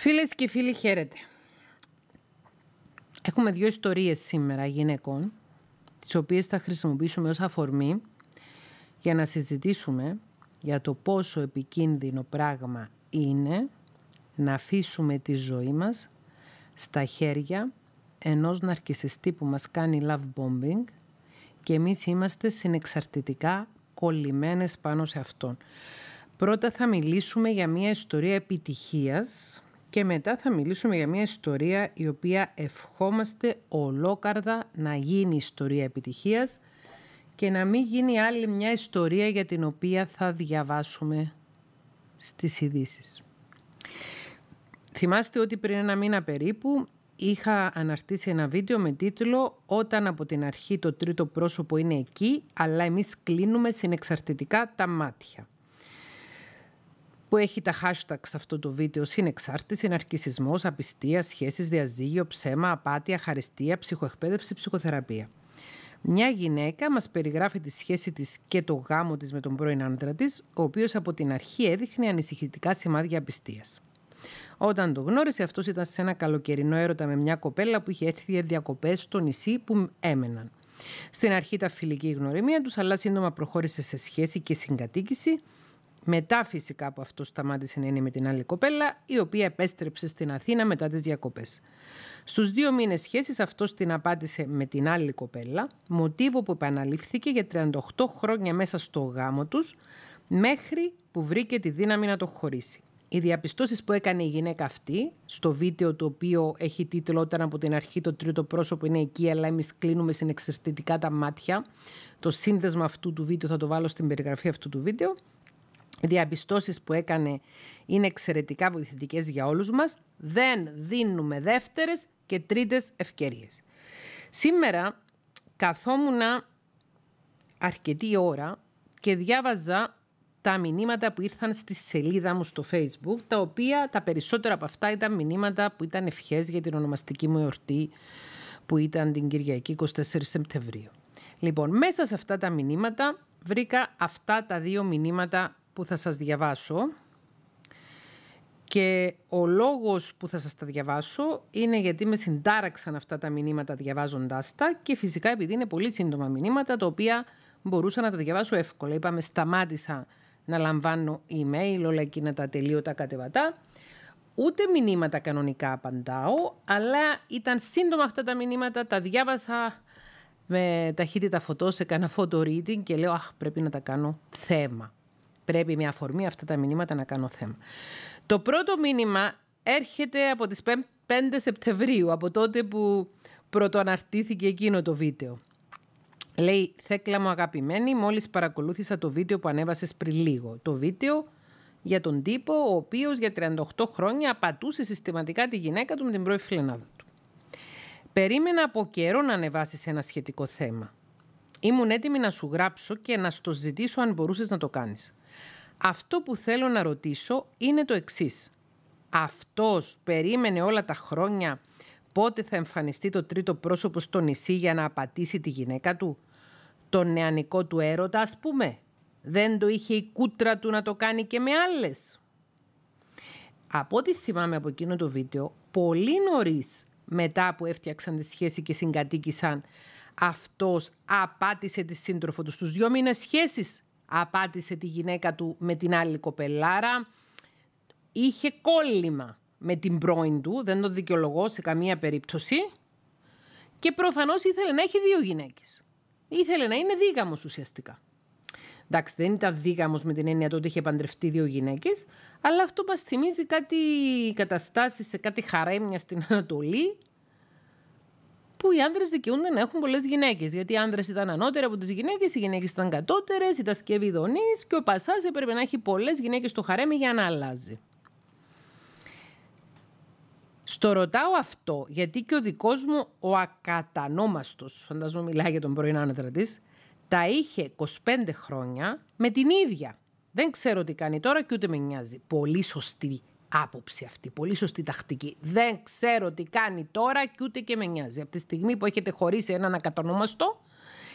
Φίλες και φίλοι, χαίρετε. Έχουμε δύο ιστορίες σήμερα γυναικών, τις οποίες θα χρησιμοποιήσουμε ως αφορμή για να συζητήσουμε για το πόσο επικίνδυνο πράγμα είναι να αφήσουμε τη ζωή μας στα χέρια ενός ναρκισιστή που μας κάνει love bombing και εμείς είμαστε συνεξαρτητικά κολλημένες πάνω σε αυτόν. Πρώτα θα μιλήσουμε για μια ιστορία επιτυχίας και μετά θα μιλήσουμε για μια ιστορία η οποία ευχόμαστε ολόκαρδα να γίνει ιστορία επιτυχίας και να μην γίνει άλλη μια ιστορία για την οποία θα διαβάσουμε στις ειδήσεις. Θυμάστε ότι πριν ένα μήνα περίπου είχα αναρτήσει ένα βίντεο με τίτλο «Όταν από την αρχή το τρίτο πρόσωπο είναι εκεί, αλλά εμείς κλείνουμε συνεξαρτητικά τα μάτια» που έχει τα hashtag σε αυτό το βίντεο συνεξάρτηση, ναρκισισμός, απιστία, σχέσεις, διαζύγιο, ψέμα, απάτη, χαριστία, ψυχοεκπαίδευση, ψυχοθεραπεία. Μια γυναίκα μας περιγράφει τη σχέση της και το γάμο της με τον πρώην άντρα της, ο οποίος από την αρχή έδειχνε ανησυχητικά σημάδια απιστίας. Όταν το γνώρισε, αυτός ήταν σε ένα καλοκαιρινό έρωτα με μια κοπέλα που είχε έρθει για διακοπές στο νησί που έμεναν. Στην αρχή τα φιλική γνωριμία τους, αλλά σύντομα προχώρησε σε σχέση και συγκατοίκηση, μετά φυσικά που αυτό σταμάτησε να είναι με την άλλη κοπέλα, η οποία επέστρεψε στην Αθήνα μετά τις διακοπές. Στους δύο μήνες σχέσης αυτός την απάντησε με την άλλη κοπέλα, μοτίβο που επαναλήφθηκε για 38 χρόνια μέσα στο γάμο τους, μέχρι που βρήκε τη δύναμη να το χωρίσει. Οι διαπιστώσεις που έκανε η γυναίκα αυτή, στο βίντεο το οποίο έχει τίτλο «Όταν από την αρχή το τρίτο πρόσωπο είναι εκεί, αλλά εμείς κλείνουμε συνεξαρτητικά τα μάτια», το σύνδεσμα αυτού του βίντεο θα το βάλω στην περιγραφή αυτού του βίντεο, διαπιστώσεις που έκανε είναι εξαιρετικά βοηθητικές για όλους μας. Δεν δίνουμε δεύτερες και τρίτες ευκαιρίες. Σήμερα καθόμουνα αρκετή ώρα και διάβαζα τα μηνύματα που ήρθαν στη σελίδα μου στο facebook, τα οποία τα περισσότερα από αυτά ήταν μηνύματα που ήταν ευχές για την ονομαστική μου εορτή που ήταν την Κυριακή 24 Σεπτεμβρίου. Λοιπόν, μέσα σε αυτά τα μηνύματα βρήκα αυτά τα δύο μηνύματα που θα σας διαβάσω και ο λόγος που θα σας τα διαβάσω είναι γιατί με συντάραξαν αυτά τα μηνύματα διαβάζοντάς τα και φυσικά επειδή είναι πολύ σύντομα μηνύματα τα οποία μπορούσα να τα διαβάσω εύκολα. Είπαμε σταμάτησα να λαμβάνω email όλα να τα τελείωτα κατεβατά. Ούτε μηνύματα κανονικά απαντάω, αλλά ήταν σύντομα αυτά τα μηνύματα, τα διάβασα με ταχύτητα φωτός, έκανα photo reading και λέω «Αχ, πρέπει να τα κάνω θέμα» πρέπει με αφορμή αυτά τα μηνύματα να κάνω θέμα. Το πρώτο μήνυμα έρχεται από τις 5 Σεπτεμβρίου, από τότε που πρωτοαναρτήθηκε εκείνο το βίντεο. Λέει, Θέκλα μου αγαπημένη, μόλις παρακολούθησα το βίντεο που ανέβασες πριν λίγο. Το βίντεο για τον τύπο, ο οποίος για 38 χρόνια απατούσε συστηματικά τη γυναίκα του με την πρώη φιλενάδα του. Περίμενα από καιρό να ανεβάσεις ένα σχετικό θέμα. Ήμουν έτοιμη να σου γράψω και να στο ζητήσω αν μπορούσες να το κάνεις. Αυτό που θέλω να ρωτήσω είναι το εξής. Αυτός περίμενε όλα τα χρόνια πότε θα εμφανιστεί το τρίτο πρόσωπο στο νησί για να απατήσει τη γυναίκα του. Το νεανικό του έρωτα, ας πούμε. Δεν το είχε η κούτρα του να το κάνει και με άλλες. Από ό,τι θυμάμαι από εκείνο το βίντεο, πολύ νωρίς μετά που έφτιαξαν τη σχέση και συγκατοίκησαν, αυτός απάτησε τη σύντροφο του στους δυο μήνες σχέσης απάτησε τη γυναίκα του με την άλλη κοπελάρα. Είχε κόλλημα με την πρώην του, δεν το δικαιολογώ σε καμία περίπτωση. Και προφανώς ήθελε να έχει δύο γυναίκες. Ήθελε να είναι δίγαμος ουσιαστικά. Εντάξει, δεν ήταν δίγαμος με την έννοια ότι είχε παντρευτεί δύο γυναίκες, αλλά αυτό μας θυμίζει κάτι καταστάσεις σε κάτι χαρέμια στην Ανατολή, που οι άντρε δικαιούνται να έχουν πολλές γυναίκες. Γιατί οι άντρε ήταν ανώτεροι από τις γυναίκες, οι γυναίκες ήταν κατώτερες, ήταν σκευηδονείς και ο Πασάς έπρεπε να έχει πολλές γυναίκες στο χαρέμι για να αλλάζει. Στο ρωτάω αυτό, γιατί και ο δικός μου ο Ακατανόμαστος, φαντάζομαι μιλάει για τον πρώην άνδρα της, τα είχε 25 χρόνια με την ίδια. Δεν ξέρω τι κάνει τώρα και ούτε με νοιάζει. Πολύ σωστή άποψη αυτή. Πολύ σωστή τακτική. Δεν ξέρω τι κάνει τώρα και ούτε και με νοιάζει. Από τη στιγμή που έχετε χωρίσει έναν ακατονόμαστο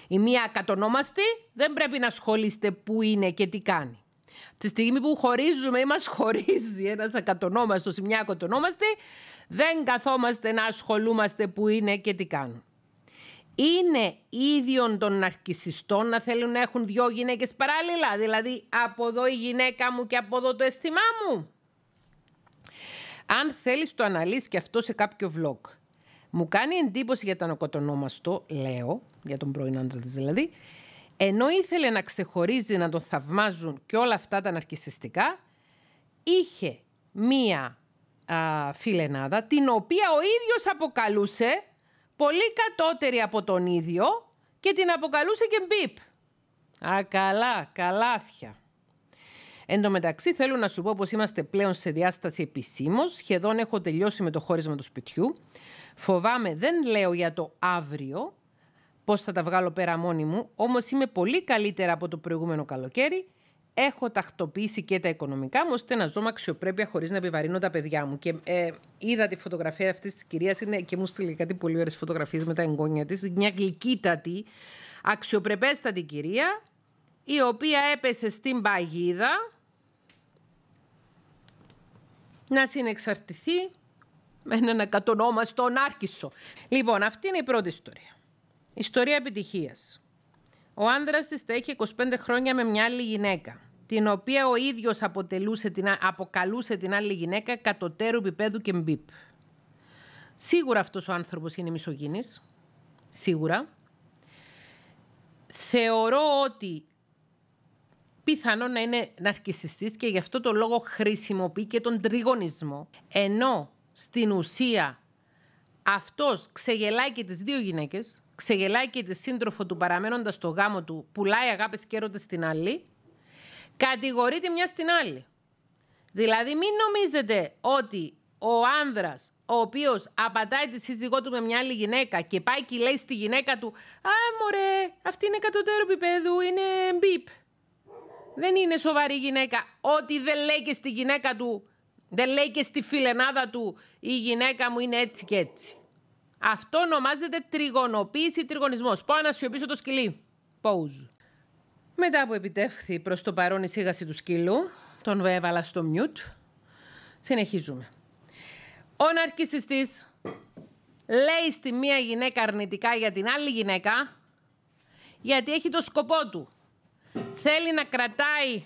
ή μία ακατονόμαστη, δεν πρέπει να ασχολείστε που είναι και τι κάνει. Από τη στιγμή που χωρίζουμε ή μας χωρίζει ένας ακατονόμαστος ή μια ακατονόμαστη, δεν καθόμαστε να ασχολούμαστε που είναι και τι κάνουν. Είναι ίδιον των ναρκισιστών να θέλουν να έχουν δυο γυναίκες παράλληλα, δηλαδή από εδώ η γυναίκα μου και από εδώ το αίσθημά μου. Αν θέλεις το αναλύσεις και αυτό σε κάποιο vlog. Μου κάνει εντύπωση για τον οκοτονόμαστο, λέω, για τον πρώην άντρα της δηλαδή, ενώ ήθελε να ξεχωρίζει, να τον θαυμάζουν και όλα αυτά τα ναρκισιστικά, είχε μία α, φιλενάδα, την οποία ο ίδιος αποκαλούσε πολύ κατώτερη από τον ίδιο και την αποκαλούσε και μπιπ. Α, καλά, καλάθια. Εν τω μεταξύ, θέλω να σου πω πως είμαστε πλέον σε διάσταση επισήμως. Σχεδόν έχω τελειώσει με το χώρισμα του σπιτιού. Φοβάμαι, δεν λέω για το αύριο, πώ θα τα βγάλω πέρα μόνη μου, όμως είμαι πολύ καλύτερα από το προηγούμενο καλοκαίρι. Έχω τακτοποιήσει και τα οικονομικά μου, ώστε να ζω με αξιοπρέπεια χωρίς να επιβαρύνω τα παιδιά μου. Και ε, είδα τη φωτογραφία αυτής της κυρίας και μου στείλει κάτι πολύ ωραίες φωτογραφίες με τα εγγόνια της. Μια γλυκύτατη, αξιοπρεπέστατη κυρία, η οποία έπεσε στην παγίδα να συνεξαρτηθεί με έναν ακατονόμαστο Άρκισο. Λοιπόν, αυτή είναι η πρώτη ιστορία. Ιστορία επιτυχίας. Ο άνδρας της τα είχε 25 χρόνια με μια άλλη γυναίκα, την οποία ο ίδιος αποτελούσε την, αποκαλούσε την άλλη γυναίκα κατωτέρου πιπέδου και μπίπ. Σίγουρα αυτός ο άνθρωπος είναι μισογίνης. Σίγουρα. Θεωρώ ότι πιθανόν να είναι ναρκισιστής και γι' αυτό το λόγο χρησιμοποιεί και τον τριγωνισμό. Ενώ στην ουσία αυτός ξεγελάει και τις δύο γυναίκες, ξεγελάει και τη σύντροφο του παραμένοντας στο γάμο του, πουλάει αγάπες και έρωτες στην άλλη, κατηγορεί τη μια στην άλλη. Δηλαδή μην νομίζετε ότι ο άνδρας, ο οποίος απατάει τη σύζυγό του με μια άλλη γυναίκα και πάει και λέει στη γυναίκα του «Α, μωρέ, αυτή είναι κατωτέρω πιπέδου, είναι μπιπ» δεν είναι σοβαρή γυναίκα. Ό,τι δεν λέει και στη γυναίκα του, δεν λέει και στη φιλενάδα του, η γυναίκα μου είναι έτσι και έτσι. Αυτό ονομάζεται τριγωνοποίηση, τριγωνισμός. Πάω να σιωπήσω το σκυλί. Πόουζ. Μετά που επιτεύχθη προς το παρόν η σίγαση του σκύλου, τον έβαλα στο μιούτ. Συνεχίζουμε. Ο ναρκιστή λέει στη μία γυναίκα αρνητικά για την άλλη γυναίκα, γιατί έχει το σκοπό του θέλει να κρατάει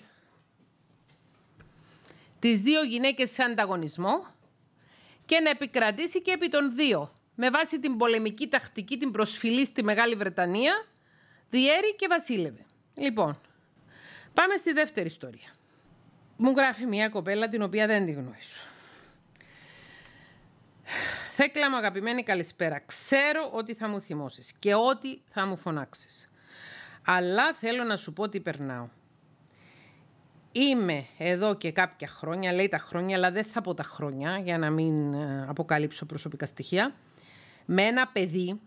τις δύο γυναίκες σε ανταγωνισμό και να επικρατήσει και επί των δύο, με βάση την πολεμική τακτική, την προσφυλή στη Μεγάλη Βρετανία, διέρη και βασίλευε. Λοιπόν, πάμε στη δεύτερη ιστορία. Μου γράφει μια κοπέλα την οποία δεν τη γνωρίζω. Θέκλα μου αγαπημένη καλησπέρα. Ξέρω ότι θα μου θυμώσεις και ότι θα μου φωνάξεις αλλά θέλω να σου πω τι περνάω. Είμαι εδώ και κάποια χρόνια, λέει τα χρόνια, αλλά δεν θα πω τα χρόνια για να μην ε, αποκαλύψω προσωπικά στοιχεία, με ένα παιδί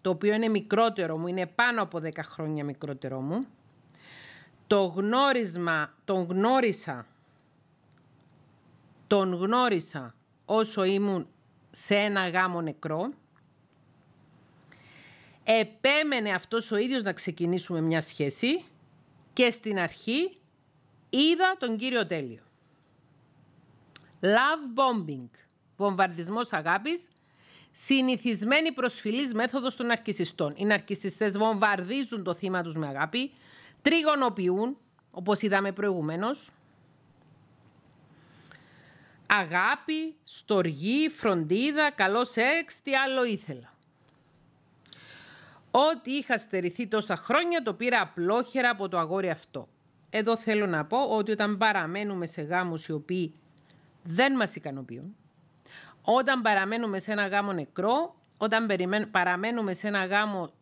το οποίο είναι μικρότερο μου, είναι πάνω από 10 χρόνια μικρότερο μου. Το γνώρισμα, τον γνώρισα, τον γνώρισα όσο ήμουν σε ένα γάμο νεκρό, επέμενε αυτός ο ίδιος να ξεκινήσουμε μια σχέση και στην αρχή είδα τον κύριο Τέλειο. Love bombing, βομβαρδισμός αγάπης, συνηθισμένη προσφυλής μέθοδος των αρκισιστών. Οι αρκισιστές βομβαρδίζουν το θύμα τους με αγάπη, τριγωνοποιούν, όπως είδαμε προηγουμένως, αγάπη, στοργή, φροντίδα, καλό σεξ, τι άλλο ήθελα. Ό,τι είχα στερηθεί τόσα χρόνια το πήρα απλόχερα από το αγόρι αυτό. Εδώ θέλω να πω ότι όταν παραμένουμε σε γάμους οι οποίοι δεν μας ικανοποιούν, όταν παραμένουμε σε ένα γάμο νεκρό, όταν παραμένουμε σε ένα γάμο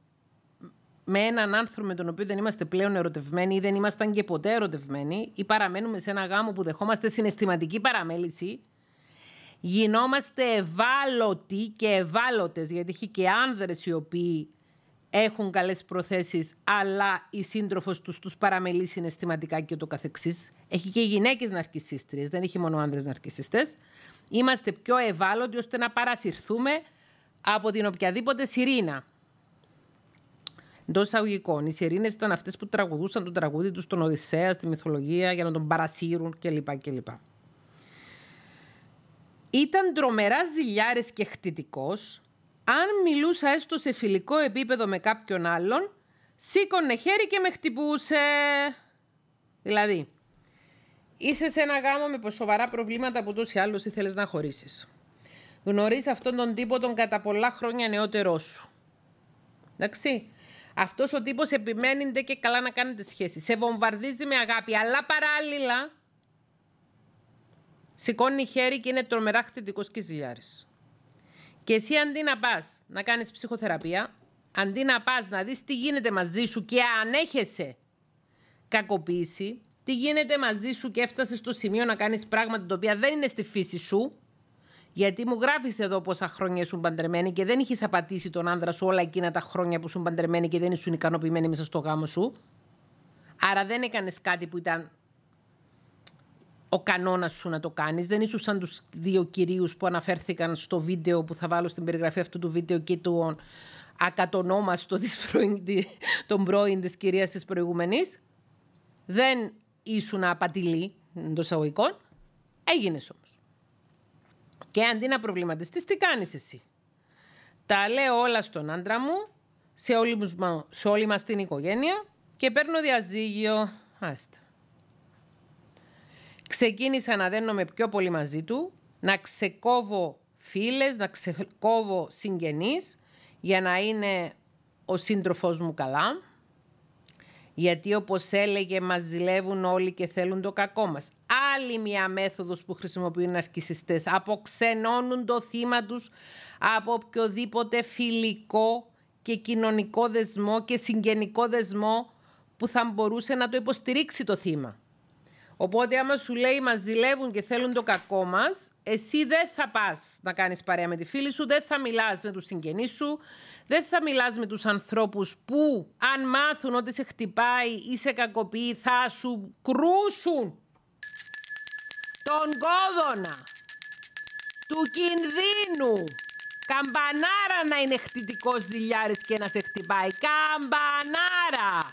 με έναν άνθρωπο με τον οποίο δεν είμαστε πλέον ερωτευμένοι ή δεν ήμασταν και ποτέ ερωτευμένοι ή παραμένουμε σε ένα γάμο που δεχόμαστε συναισθηματική παραμέληση, γινόμαστε ευάλωτοι και ευάλωτες, γιατί έχει και άνδρες οι οποίοι έχουν καλές προθέσεις, αλλά η σύντροφος τους τους παραμελεί συναισθηματικά και το καθεξής. Έχει και γυναίκες ναρκισιστρές, δεν έχει μόνο άνδρες ναρκισίστες. Είμαστε πιο ευάλωτοι ώστε να παρασυρθούμε από την οποιαδήποτε σιρήνα. Εντός εισαγωγικών, οι σιρήνες ήταν αυτές που τραγουδούσαν το τραγούδι τους στον Οδυσσέα, στη μυθολογία, για να τον παρασύρουν κλπ. κλπ. Ήταν τρομερά ζηλιάρης και χτιτικός αν μιλούσα έστω σε φιλικό επίπεδο με κάποιον άλλον, σήκωνε χέρι και με χτυπούσε. Δηλαδή, είσαι σε ένα γάμο με σοβαρά προβλήματα που τόσοι άλλους ήθελες να χωρίσεις. Γνωρίζεις αυτόν τον τύπο τον κατά πολλά χρόνια νεότερό σου. Εντάξει. Αυτός ο τύπος επιμένει και καλά να κάνετε σχέση. Σε βομβαρδίζει με αγάπη, αλλά παράλληλα σηκώνει χέρι και είναι τρομερά χτυπητικός και και εσύ αντί να πας να κάνεις ψυχοθεραπεία, αντί να πας να δεις τι γίνεται μαζί σου και αν έχεσαι κακοποίηση, τι γίνεται μαζί σου και έφτασες στο σημείο να κάνεις πράγματα τα οποία δεν είναι στη φύση σου, γιατί μου γράφεις εδώ πόσα χρόνια σου παντρεμένη και δεν είχες απατήσει τον άντρα σου όλα εκείνα τα χρόνια που σου παντρεμένη και δεν ήσουν ικανοποιημένη μέσα στο γάμο σου. Άρα δεν έκανες κάτι που ήταν ο κανόνας σου να το κάνεις. Δεν ήσουν σαν τους δύο κυρίους που αναφέρθηκαν στο βίντεο που θα βάλω στην περιγραφή αυτού του βίντεο και του ακατονόμαστο της πρώην, των πρώην της κυρίας της Δεν ήσουν απατηλή εντός εισαγωγικών. Έγινε όμως. Και αντί να προβληματιστείς, τι κάνεις εσύ. Τα λέω όλα στον άντρα μου, σε όλη, σε μας την οικογένεια και παίρνω διαζύγιο. Άστε. Ξεκίνησα να δένομαι πιο πολύ μαζί του, να ξεκόβω φίλες, να ξεκόβω συγγενείς για να είναι ο σύντροφός μου καλά. Γιατί όπως έλεγε μας ζηλεύουν όλοι και θέλουν το κακό μας. Άλλη μια μέθοδος που χρησιμοποιούν οι αρκισιστές. Αποξενώνουν το θύμα τους από οποιοδήποτε φιλικό και κοινωνικό δεσμό και συγγενικό δεσμό που θα μπορούσε να το υποστηρίξει το θύμα. Οπότε άμα σου λέει μας ζηλεύουν και θέλουν το κακό μας, εσύ δεν θα πας να κάνεις παρέα με τη φίλη σου, δεν θα μιλάς με τους συγγενείς σου, δεν θα μιλάς με τους ανθρώπους που αν μάθουν ότι σε χτυπάει ή σε κακοποιεί θα σου κρούσουν τον κόδωνα του κινδύνου. Καμπανάρα να είναι χτυπικός ζηλιάρης και να σε χτυπάει. Καμπανάρα!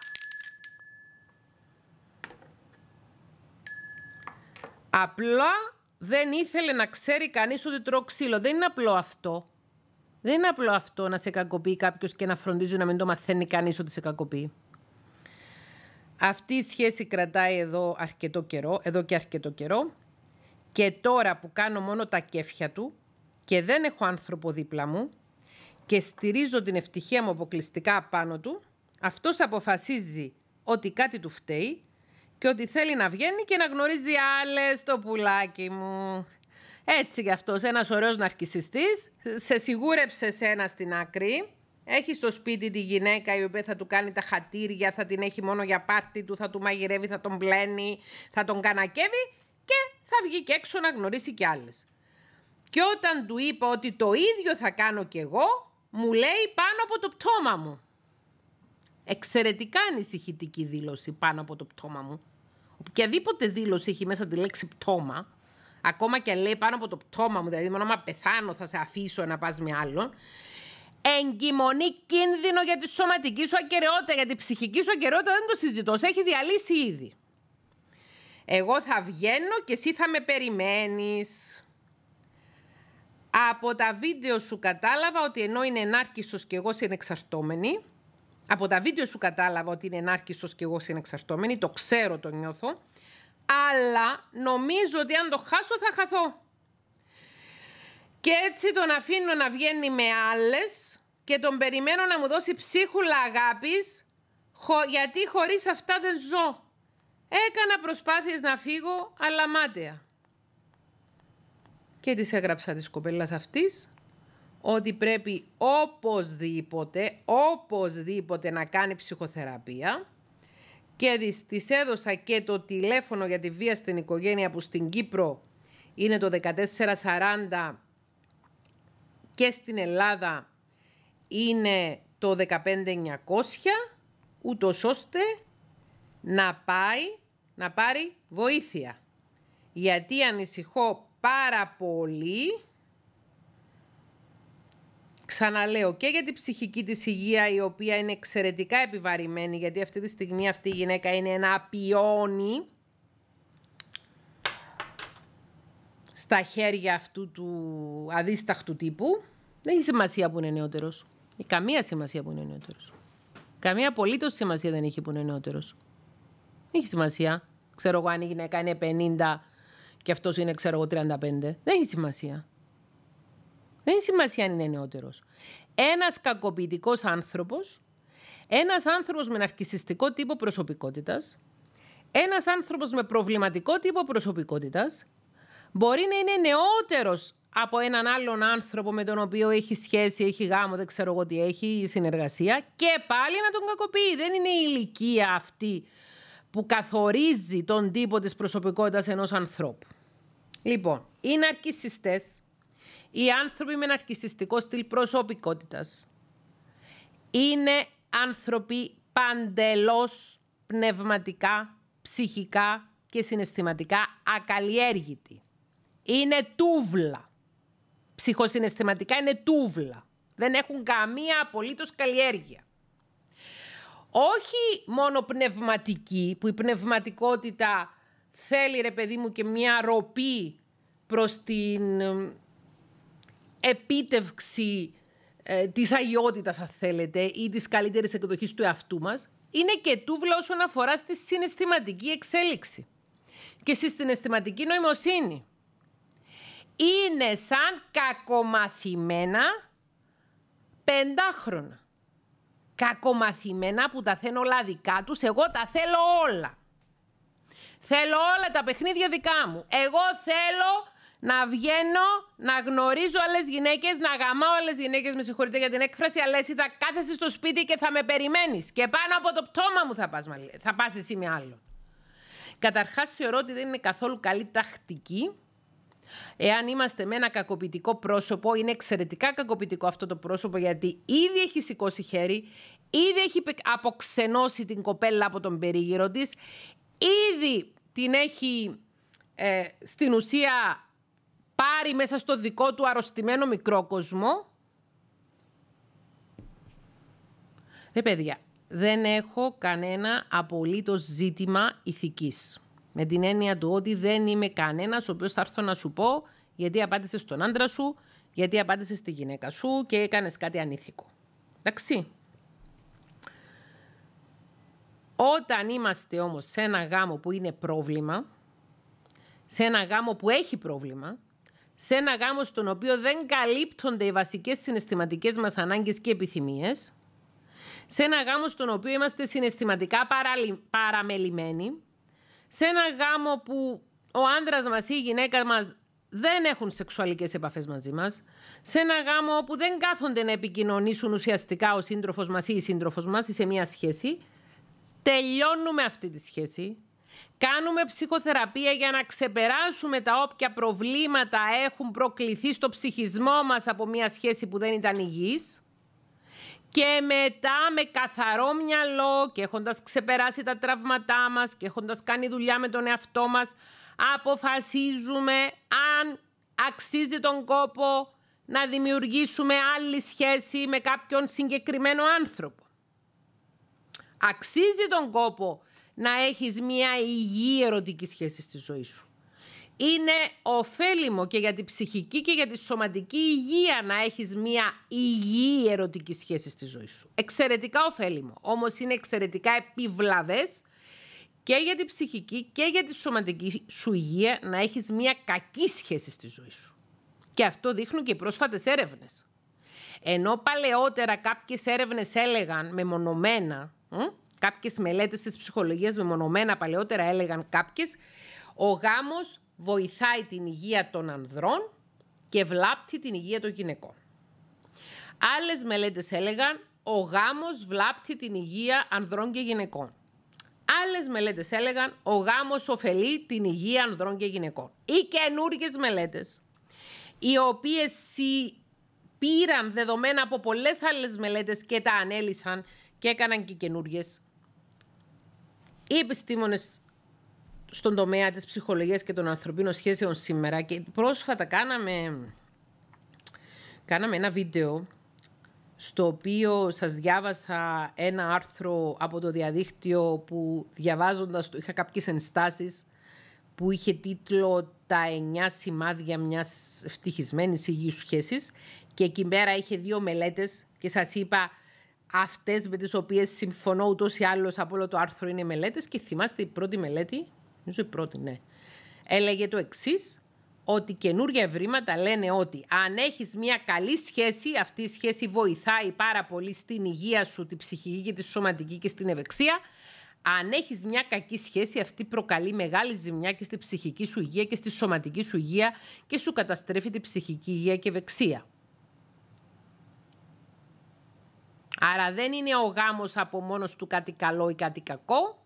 Απλά δεν ήθελε να ξέρει κανείς ότι τρώω ξύλο. Δεν είναι απλό αυτό. Δεν είναι απλό αυτό να σε κακοποιεί κάποιος και να φροντίζει να μην το μαθαίνει κανείς ότι σε κακοποιεί. Αυτή η σχέση κρατάει εδώ αρκετό καιρό, εδώ και αρκετό καιρό. Και τώρα που κάνω μόνο τα κέφια του και δεν έχω άνθρωπο δίπλα μου και στηρίζω την ευτυχία μου αποκλειστικά πάνω του, αυτός αποφασίζει ότι κάτι του φταίει και ότι θέλει να βγαίνει και να γνωρίζει άλλες το πουλάκι μου. Έτσι γι' αυτός, ένας ωραίος ναρκιστή, σε σιγούρεψε σένα στην άκρη. Έχει στο σπίτι τη γυναίκα η οποία θα του κάνει τα χατήρια, θα την έχει μόνο για πάρτι του, θα του μαγειρεύει, θα τον πλένει, θα τον κανακεύει και θα βγει και έξω να γνωρίσει κι άλλες. Και όταν του είπα ότι το ίδιο θα κάνω κι εγώ, μου λέει πάνω από το πτώμα μου. Εξαιρετικά ανησυχητική δήλωση πάνω από το πτώμα μου οποιαδήποτε δήλωση έχει μέσα τη λέξη πτώμα, ακόμα και λέει πάνω από το πτώμα μου, δηλαδή μόνο άμα πεθάνω θα σε αφήσω να πας με άλλον, εγκυμονεί κίνδυνο για τη σωματική σου ακαιρεότητα, για τη ψυχική σου ακαιρεότητα δεν το συζητώ, σε έχει διαλύσει ήδη. Εγώ θα βγαίνω και εσύ θα με περιμένεις. Από τα βίντεο σου κατάλαβα ότι ενώ είναι ενάρκησος και εγώ συνεξαρτώμενη, από τα βίντεο σου κατάλαβα ότι είναι ενάρκησος και εγώ συνεξαρτώμενη, το ξέρω, το νιώθω, αλλά νομίζω ότι αν το χάσω θα χαθώ. Και έτσι τον αφήνω να βγαίνει με άλλες. και τον περιμένω να μου δώσει ψίχουλα αγάπης. γιατί χωρίς αυτά δεν ζω. Έκανα προσπάθειες να φύγω, αλλά μάταια. Και της έγραψα της κοπέλας αυτής ότι πρέπει οπωσδήποτε, οπωσδήποτε να κάνει ψυχοθεραπεία και της έδωσα και το τηλέφωνο για τη βία στην οικογένεια που στην Κύπρο είναι το 1440 και στην Ελλάδα είναι το 15900 ούτως ώστε να πάει να πάρει βοήθεια. Γιατί ανησυχώ πάρα πολύ Ξαναλέω και για την ψυχική της υγεία η οποία είναι εξαιρετικά επιβαρημένη γιατί αυτή τη στιγμή αυτή η γυναίκα είναι ένα πιόνι στα χέρια αυτού του αδίσταχτου τύπου. Δεν έχει σημασία που είναι νεότερος. καμία σημασία που είναι νεότερος. Καμία απολύτως σημασία δεν έχει που είναι νεότερος. Έχει σημασία. Ξέρω εγώ αν η γυναίκα είναι 50 και αυτός είναι ξέρω 35. Δεν έχει σημασία. Δεν έχει σημασία αν είναι νεότερος. Ένας κακοποιητικός άνθρωπος, ένας άνθρωπος με ναρκιστικό τύπο προσωπικότητας, ένας άνθρωπος με προβληματικό τύπο προσωπικότητας μπορεί να είναι νεότερος από έναν άλλον άνθρωπο με τον οποίο έχει σχέση, έχει γάμο, δεν ξέρω εγώ τι έχει, συνεργασία και πάλι να τον κακοποιεί. Δεν είναι η ηλικία αυτή που καθορίζει τον τύπο της προσωπικότητας ενός ανθρώπου. Λοιπόν, οι ναρκισιστές οι άνθρωποι με ναρκιστικό στυλ προσωπικότητας. είναι άνθρωποι παντελώς πνευματικά, ψυχικά και συναισθηματικά ακαλλιέργητοι. Είναι τούβλα. Ψυχοσυναισθηματικά είναι τούβλα. Δεν έχουν καμία απολύτως καλλιέργεια. Όχι μόνο πνευματική, που η πνευματικότητα θέλει ρε παιδί μου και μια ροπή προς την επίτευξη ε, της αγιότητας, αν θέλετε, ή της καλύτερης εκδοχής του εαυτού μας, είναι και τούβλα όσον αφορά στη συναισθηματική εξέλιξη και στη συναισθηματική νοημοσύνη. Είναι σαν κακομαθημένα πεντάχρονα. Κακομαθημένα που τα θέλω όλα δικά τους, εγώ τα θέλω όλα. Θέλω όλα τα παιχνίδια δικά μου. Εγώ θέλω να βγαίνω, να γνωρίζω άλλες γυναίκες, να γαμάω άλλες γυναίκες. Με συγχωρείτε για την έκφραση, αλλά εσύ θα κάθεσαι στο σπίτι και θα με περιμένεις. Και πάνω από το πτώμα μου θα πας θα πας εσύ με άλλον. Καταρχάς, θεωρώ ότι δεν είναι καθόλου καλή τακτική. Εάν είμαστε με ένα κακοποιητικό πρόσωπο, είναι εξαιρετικά κακοποιητικό αυτό το πρόσωπο γιατί ήδη έχει σηκώσει χέρι, ήδη έχει αποξενώσει την κοπέλα από τον περίγυρο της, ήδη την έχει ε, στην ουσία πάρει μέσα στο δικό του αρρωστημένο μικρό κόσμο. παιδιά, δεν έχω κανένα απολύτως ζήτημα ηθικής. Με την έννοια του ότι δεν είμαι κανένας ο οποίος θα έρθω να σου πω γιατί απάντησες στον άντρα σου, γιατί απάντησες στη γυναίκα σου και έκανες κάτι ανήθικο. Εντάξει. Όταν είμαστε όμως σε ένα γάμο που είναι πρόβλημα, σε ένα γάμο που έχει πρόβλημα, σε ένα γάμο στον οποίο δεν καλύπτονται οι βασικές συναισθηματικές μας ανάγκες και επιθυμίες, σε ένα γάμο στον οποίο είμαστε συναισθηματικά παραμελημένοι, σε ένα γάμο που ο άντρας μας ή η γυναίκα μας δεν έχουν σεξουαλικές επαφές μαζί μας, σε ένα γάμο όπου δεν κάθονται να επικοινωνήσουν ουσιαστικά ο σύντροφος μας ή η σύντροφος μας ή σε μια σχέση, τελειώνουμε αυτή τη σχέση, Κάνουμε ψυχοθεραπεία για να ξεπεράσουμε τα όποια προβλήματα έχουν προκληθεί στο ψυχισμό μας από μια σχέση που δεν ήταν υγιής. Και μετά με καθαρό μυαλό και έχοντας ξεπεράσει τα τραύματά μας και έχοντας κάνει δουλειά με τον εαυτό μας, αποφασίζουμε αν αξίζει τον κόπο να δημιουργήσουμε άλλη σχέση με κάποιον συγκεκριμένο άνθρωπο. Αξίζει τον κόπο να έχεις μια υγιή ερωτική σχέση στη ζωή σου. Είναι ωφέλιμο και για την ψυχική και για τη σωματική υγεία να έχεις μια υγιή ερωτική σχέση στη ζωή σου. Εξαιρετικά ωφέλιμο, όμως είναι εξαιρετικά επιβλαβές και για την ψυχική και για τη σωματική σου υγεία να έχεις μια κακή σχέση στη ζωή σου. Και αυτό δείχνουν και οι πρόσφατες έρευνες. Ενώ παλαιότερα κάποιες έρευνες έλεγαν μεμονωμένα κάποιες μελέτες της ψυχολογίας μεμονωμένα παλαιότερα έλεγαν κάποιες, ο γάμος βοηθάει την υγεία των ανδρών και βλάπτει την υγεία των γυναικών. Άλλες μελέτες έλεγαν ο γάμος βλάπτει την υγεία ανδρών και γυναικών. Άλλες μελέτες έλεγαν ο γάμος ωφελεί την υγεία ανδρών και γυναικών. Ή καινούργιες μελέτες, οι οποίες πήραν δεδομένα από πολλές άλλες μελέτες και τα ανέλησαν και έκαναν και καινούργιες οι επιστήμονες στον τομέα της ψυχολογίας και των ανθρωπίνων σχέσεων σήμερα και πρόσφατα κάναμε, κάναμε ένα βίντεο στο οποίο σας διάβασα ένα άρθρο από το διαδίκτυο που διαβάζοντας το είχα κάποιες ενστάσεις που είχε τίτλο «Τα εννιά σημάδια μιας ευτυχισμένης υγιής σχέσης» και εκεί μέρα είχε δύο μελέτες και σας είπα αυτές με τις οποίες συμφωνώ ούτως ή άλλως από όλο το άρθρο είναι μελέτες. Και θυμάστε η πρώτη μελέτη, νομίζω η πρώτη, ναι, έλεγε το εξής, ότι καινούργια ευρήματα λένε ότι αν έχεις μια καλή σχέση, αυτή η σχέση βοηθάει πάρα πολύ στην υγεία σου, τη ψυχική και τη σωματική και στην ευεξία. Αν έχεις μια κακή σχέση, αυτή προκαλεί μεγάλη ζημιά και στη ψυχική σου υγεία και στη σωματική σου υγεία και σου καταστρέφει τη ψυχική υγεία και ευεξία. Άρα δεν είναι ο γάμος από μόνος του κάτι καλό ή κάτι κακό.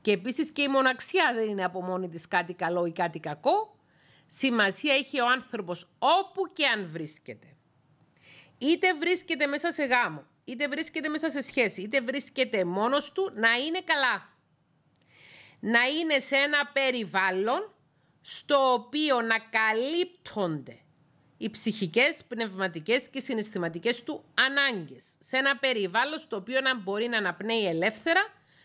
Και επίσης και η μοναξιά δεν είναι από μόνη της κάτι καλό ή κάτι κακό. Σημασία έχει ο άνθρωπος όπου και αν βρίσκεται. Είτε βρίσκεται μέσα σε γάμο, είτε βρίσκεται μέσα σε σχέση, είτε βρίσκεται μόνος του, να είναι καλά. Να είναι σε ένα περιβάλλον στο οποίο να καλύπτονται οι ψυχικές, πνευματικές και συναισθηματικές του ανάγκες σε ένα περιβάλλον στο οποίο να μπορεί να αναπνέει ελεύθερα,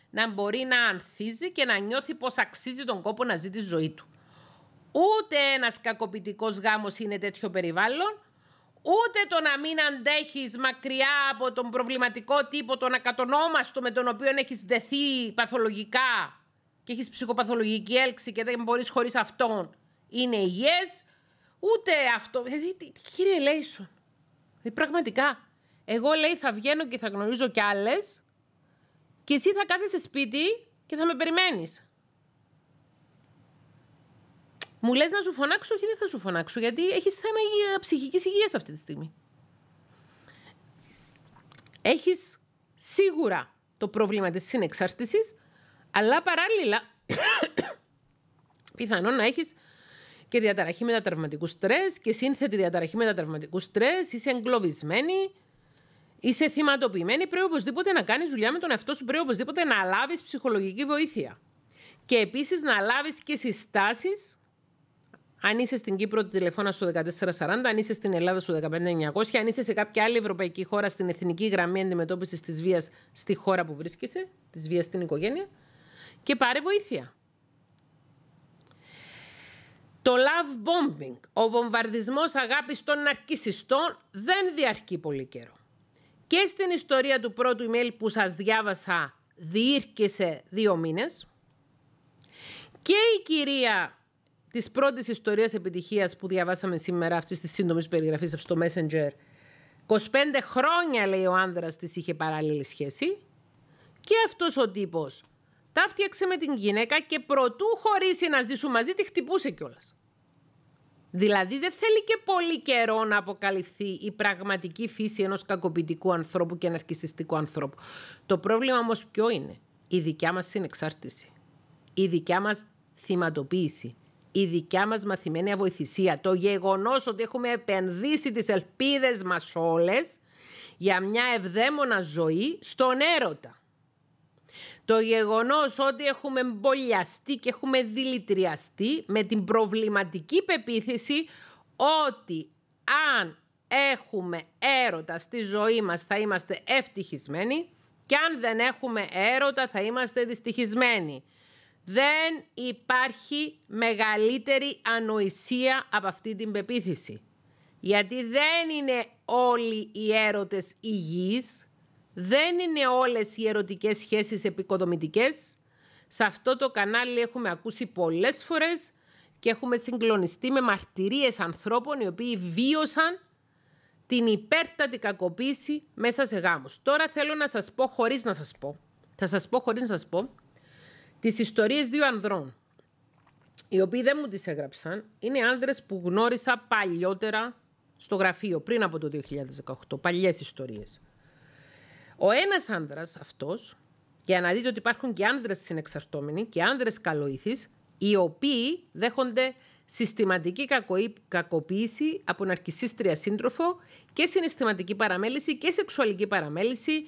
να μπορεί να ανθίζει και να νιώθει πως αξίζει τον κόπο να ζει τη ζωή του. Ούτε ένας κακοποιητικός γάμος είναι τέτοιο περιβάλλον, ούτε το να μην αντέχεις μακριά από τον προβληματικό τύπο, τον ακατονόμαστο με τον οποίο έχεις δεθεί παθολογικά και έχεις ψυχοπαθολογική έλξη και δεν μπορείς χωρίς αυτόν, είναι υγιές Ούτε αυτό. Δηλαδή, κύριε Λέισον. Δηλαδή, πραγματικά. Εγώ λέει θα βγαίνω και θα γνωρίζω κι άλλες. Και εσύ θα κάθεσαι σπίτι και θα με περιμένεις. Μου λες να σου φωνάξω, όχι δεν θα σου φωνάξω, γιατί έχεις θέμα ψυχικής υγείας αυτή τη στιγμή. Έχεις σίγουρα το πρόβλημα της συνεξάρτησης, αλλά παράλληλα πιθανόν να έχεις και διαταραχή μετατραυματικού στρες και σύνθετη διαταραχή μετατραυματικού στρες, είσαι εγκλωβισμένη, είσαι θυματοποιημένη. Πρέπει οπωσδήποτε να κάνεις δουλειά με τον εαυτό σου, πρέπει οπωσδήποτε να λάβεις ψυχολογική βοήθεια. Και επίσης να λάβεις και συστάσεις. Αν είσαι στην Κύπρο, τηλεφώνα στο 1440, αν είσαι στην Ελλάδα στο 15900, αν είσαι σε κάποια άλλη ευρωπαϊκή χώρα στην εθνική γραμμή αντιμετώπισης της βίας στη χώρα που βρίσκεσαι, της βίας στην οικογένεια, και πάρε βοήθεια. Το love bombing, ο βομβαρδισμός αγάπης των ναρκισιστών, δεν διαρκεί πολύ καιρό. Και στην ιστορία του πρώτου email που σας διάβασα, διήρκησε δύο μήνες. Και η κυρία της πρώτης ιστορίας επιτυχίας που διαβάσαμε σήμερα, αυτής της σύντομης περιγραφής στο Messenger, 25 χρόνια, λέει ο άνδρας, της είχε παράλληλη σχέση. Και αυτός ο τύπος τα φτιάξε με την γυναίκα και προτού χωρίσει να ζήσουν μαζί, τη χτυπούσε κιόλας. Δηλαδή δεν θέλει και πολύ καιρό να αποκαλυφθεί η πραγματική φύση ενός κακοποιητικού ανθρώπου και αναρχιστικού ανθρώπου. Το πρόβλημα όμως ποιο είναι. Η δικιά μας συνεξάρτηση. Η δικιά μας θυματοποίηση. Η δικιά μας μαθημένη αβοηθησία. Το γεγονός ότι έχουμε επενδύσει τις ελπίδες μας όλες για μια ευδαίμονα ζωή στον έρωτα. Το γεγονός ότι έχουμε μπολιαστεί και έχουμε δηλητριαστεί με την προβληματική πεποίθηση ότι αν έχουμε έρωτα στη ζωή μας θα είμαστε ευτυχισμένοι και αν δεν έχουμε έρωτα θα είμαστε δυστυχισμένοι. Δεν υπάρχει μεγαλύτερη ανοησία από αυτή την πεποίθηση. Γιατί δεν είναι όλοι οι έρωτες υγιείς, δεν είναι όλες οι ερωτικές σχέσεις επικοδομητικές. Σε αυτό το κανάλι έχουμε ακούσει πολλές φορές και έχουμε συγκλονιστεί με μαρτυρίες ανθρώπων οι οποίοι βίωσαν την υπέρτατη κακοποίηση μέσα σε γάμους. Τώρα θέλω να σας πω χωρίς να σας πω. Θα σας πω χωρίς να σας πω τις ιστορίες δύο ανδρών. Οι οποίοι δεν μου τις έγραψαν είναι άνδρες που γνώρισα παλιότερα στο γραφείο πριν από το 2018. Παλιές ιστορίες. Ο ένας άνδρας αυτός, για να δείτε ότι υπάρχουν και άνδρες συνεξαρτώμενοι και άνδρες καλοήθης, οι οποίοι δέχονται συστηματική κακοποίηση από ναρκισίστρια σύντροφο και συναισθηματική παραμέληση και σεξουαλική παραμέληση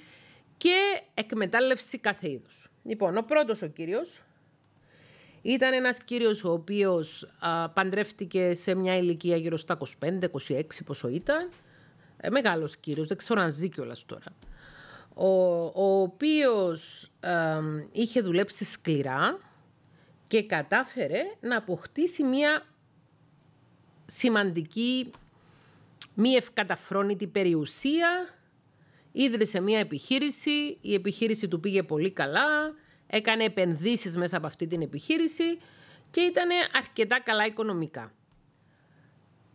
και εκμετάλλευση κάθε είδους. Λοιπόν, ο πρώτος ο κύριος. ήταν ένας κύριος ο οποίος παντρεύτηκε σε μια ηλικία γύρω στα 25-26 πόσο ήταν. Ε, μεγάλος κύριος, δεν ξέρω αν ζει κιόλας τώρα ο, ο οποίος είχε δουλέψει σκληρά και κατάφερε να αποκτήσει μια σημαντική, μη ευκαταφρόνητη περιουσία. Ίδρυσε μια επιχείρηση, η επιχείρηση του πήγε πολύ καλά, έκανε επενδύσεις μέσα από αυτή την επιχείρηση και ήταν αρκετά καλά οικονομικά.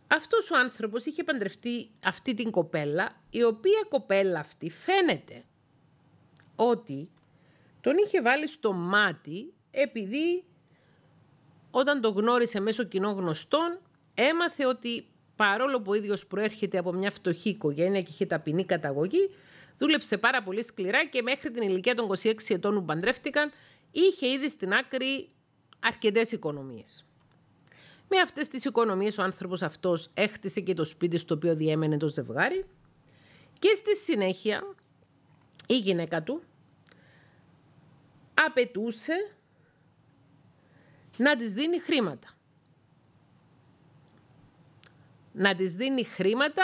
Αυτός ο άνθρωπος είχε παντρευτεί αυτή την κοπέλα, η οποία κοπέλα αυτή φαίνεται ότι τον είχε βάλει στο μάτι επειδή όταν τον γνώρισε μέσω κοινών γνωστών έμαθε ότι παρόλο που ο ίδιος προέρχεται από μια φτωχή οικογένεια και είχε ταπεινή καταγωγή δούλεψε πάρα πολύ σκληρά και μέχρι την ηλικία των 26 ετών που παντρεύτηκαν είχε ήδη στην άκρη αρκετές οικονομίες. Με αυτές τις οικονομίες ο άνθρωπος αυτός έχτισε και το σπίτι στο οποίο διέμενε το ζευγάρι και στη συνέχεια η γυναίκα του απαιτούσε να της δίνει χρήματα. Να της δίνει χρήματα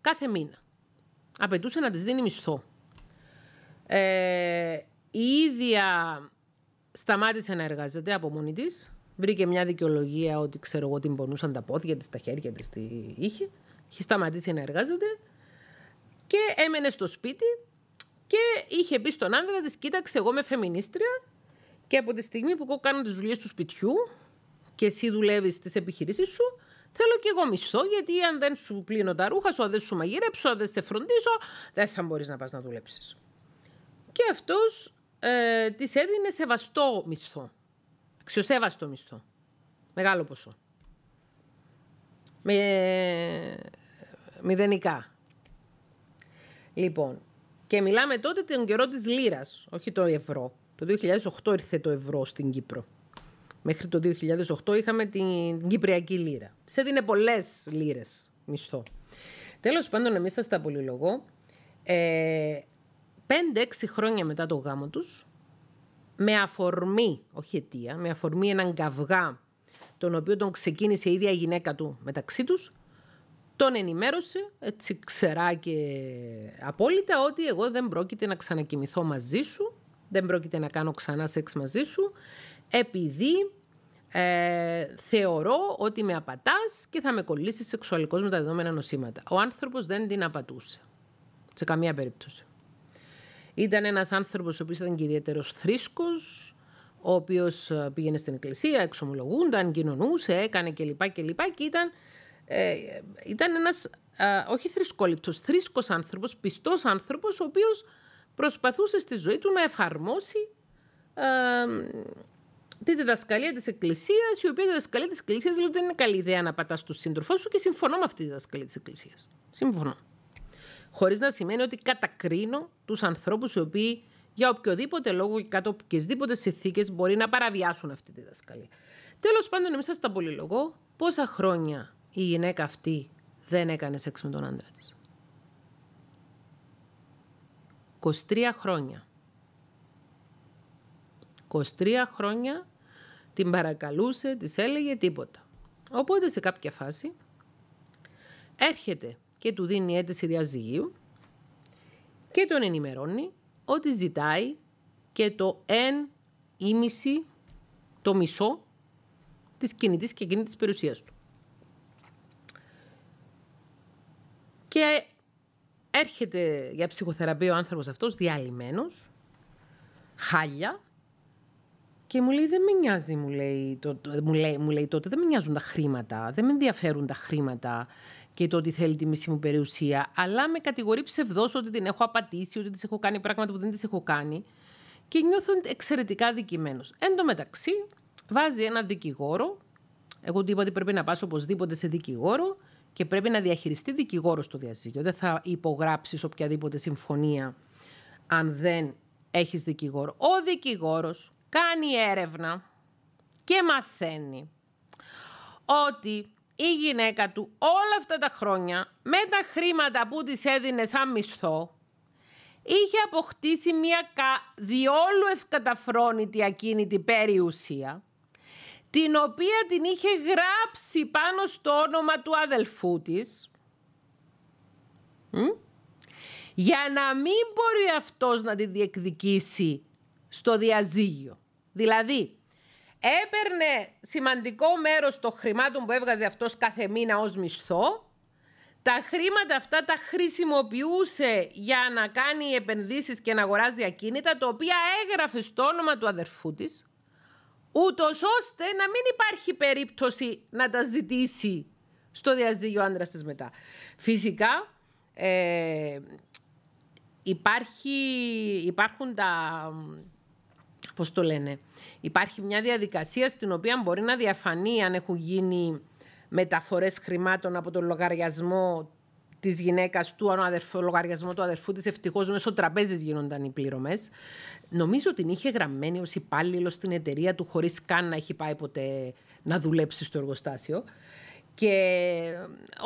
κάθε μήνα. Απαιτούσε να της δίνει μισθό. Ε, η ίδια σταμάτησε να εργάζεται από μόνη της. Βρήκε μια δικαιολογία ότι ξέρω εγώ την πονούσαν τα πόδια της, τα χέρια της, τι είχε. Είχε σταματήσει να εργάζεται και έμενε στο σπίτι και είχε πει στον άνδρα της: Κοίταξε, εγώ είμαι φεμινίστρια και από τη στιγμή που εγώ κάνω τις δουλειές του σπιτιού και εσύ δουλεύεις στις επιχειρήσεις σου, θέλω και εγώ μισθό. Γιατί αν δεν σου πλύνω τα ρούχα σου, αν δεν σου μαγειρέψω, αν δεν σε φροντίζω, δεν θα μπορείς να πας να δουλέψεις. Και αυτός ε, της έδινε σεβαστό μισθό. Αξιοσέβαστο μισθό. Μεγάλο ποσό. Ε, μηδενικά. Λοιπόν, και μιλάμε τότε τον καιρό της λύρας, όχι το ευρώ. Το 2008 ήρθε το ευρώ στην Κύπρο. Μέχρι το 2008 είχαμε την Κυπριακή λύρα. Σε έδινε πολλέ λίρε μισθό. Τέλος πάντων, εμείς σας τα πολυλογω Ε, 5-6 χρόνια μετά το γάμο τους, με αφορμή, όχι αιτία, με αφορμή έναν καυγά, τον οποίο τον ξεκίνησε η ίδια η γυναίκα του μεταξύ τους, τον ενημέρωσε, έτσι ξερά και απόλυτα, ότι εγώ δεν πρόκειται να ξανακοιμηθώ μαζί σου, δεν πρόκειται να κάνω ξανά σεξ μαζί σου, επειδή ε, θεωρώ ότι με απατάς και θα με κολλήσεις σεξουαλικώς με τα δεδομένα νοσήματα. Ο άνθρωπος δεν την απατούσε, σε καμία περίπτωση. Ήταν ένας άνθρωπος ο οποίος ήταν και ιδιαίτερος θρήσκος, ο οποίος ε, πήγαινε στην εκκλησία, εξομολογούνταν, κοινωνούσε, έκανε κλπ. Και, και ήταν ε, ήταν ένας, όχι θρησκόληπτος, θρήσκος άνθρωπος, πιστός άνθρωπος, ο οποίος προσπαθούσε στη ζωή του να εφαρμόσει τη διδασκαλία της Εκκλησίας, η οποία η διδασκαλία της Εκκλησίας λέει ότι δεν είναι καλή ιδέα να πατάς τους σύντροφό σου και συμφωνώ με αυτή τη διδασκαλία της Εκκλησίας. Συμφωνώ. Χωρίς να σημαίνει ότι κατακρίνω τους ανθρώπους οι οποίοι για οποιοδήποτε λόγο και κάτω οποιασδήποτε συνθήκες μπορεί να παραβιάσουν αυτή τη διδασκαλία. Τέλος πάντων, εμείς σας τα πολυλογώ πόσα χρόνια η γυναίκα αυτή δεν έκανε σεξ με τον άντρα της. 23 χρόνια. 23 χρόνια την παρακαλούσε, της έλεγε τίποτα. Οπότε σε κάποια φάση έρχεται και του δίνει αίτηση διαζυγίου και τον ενημερώνει ότι ζητάει και το εν ήμιση, το μισό της κινητής και κινητής περιουσίας του. Και έρχεται για ψυχοθεραπεία ο άνθρωπος αυτός διαλυμένος, χάλια, και μου λέει, δεν με νοιάζει, μου λέει, το, μου, μου τότε, δεν με νοιάζουν τα χρήματα, δεν με ενδιαφέρουν τα χρήματα και το ότι θέλει τη μισή μου περιουσία, αλλά με κατηγορεί ψευδός ότι την έχω απατήσει, ότι τις έχω κάνει πράγματα που δεν τις έχω κάνει και νιώθω εξαιρετικά δικημένος. Εν τω μεταξύ, βάζει ένα δικηγόρο, εγώ του είπα ότι πρέπει να πας οπωσδήποτε σε δικηγόρο, και πρέπει να διαχειριστεί δικηγόρος το διαζύγιο. Δεν θα υπογράψεις οποιαδήποτε συμφωνία αν δεν έχεις δικηγόρο. Ο δικηγόρος κάνει έρευνα και μαθαίνει ότι η γυναίκα του όλα αυτά τα χρόνια με τα χρήματα που της έδινε σαν μισθό είχε αποκτήσει μια διόλου ευκαταφρόνητη ακίνητη περιουσία την οποία την είχε γράψει πάνω στο όνομα του αδελφού της, για να μην μπορεί αυτός να τη διεκδικήσει στο διαζύγιο. Δηλαδή, έπαιρνε σημαντικό μέρος των χρημάτων που έβγαζε αυτός κάθε μήνα ως μισθό, τα χρήματα αυτά τα χρησιμοποιούσε για να κάνει επενδύσεις και να αγοράζει ακίνητα, τα οποία έγραφε στο όνομα του αδερφού της, ούτως ώστε να μην υπάρχει περίπτωση να τα ζητήσει στο διαζύγιο άντρας της μετά. Φυσικά, ε, υπάρχει, υπάρχουν τα. Πώς το λένε, Υπάρχει μια διαδικασία στην οποία μπορεί να διαφανεί αν έχουν γίνει μεταφορές χρημάτων από τον λογαριασμό της γυναίκας του, αν αδερφό, λογαριασμό του αδερφού της. Ευτυχώς μέσω τραπέζι γίνονταν οι πληρωμές. Νομίζω την είχε γραμμένη ως υπάλληλος στην εταιρεία του, χωρίς καν να έχει πάει ποτέ να δουλέψει στο εργοστάσιο. Και